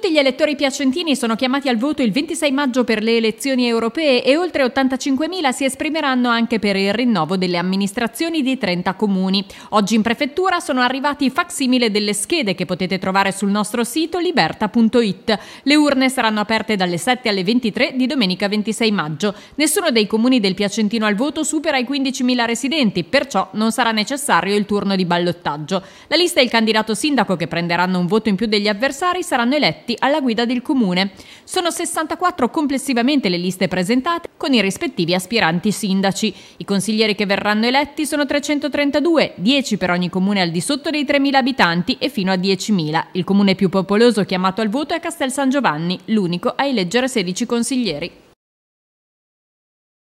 Tutti gli elettori piacentini sono chiamati al voto il 26 maggio per le elezioni europee e oltre 85.000 si esprimeranno anche per il rinnovo delle amministrazioni di 30 comuni. Oggi in prefettura sono arrivati i facsimile delle schede che potete trovare sul nostro sito liberta.it. Le urne saranno aperte dalle 7 alle 23 di domenica 26 maggio. Nessuno dei comuni del Piacentino al voto supera i 15.000 residenti, perciò non sarà necessario il turno di ballottaggio. La lista e il candidato sindaco che prenderanno un voto in più degli avversari saranno eletti soggetti alla guida del comune. Sono 64 complessivamente le liste presentate con i rispettivi aspiranti sindaci. I consiglieri che verranno eletti sono 332, 10 per ogni comune al di sotto dei 3.000 abitanti e fino a 10.000. Il comune più popoloso chiamato al voto è Castel San Giovanni, l'unico a eleggere 16 consiglieri.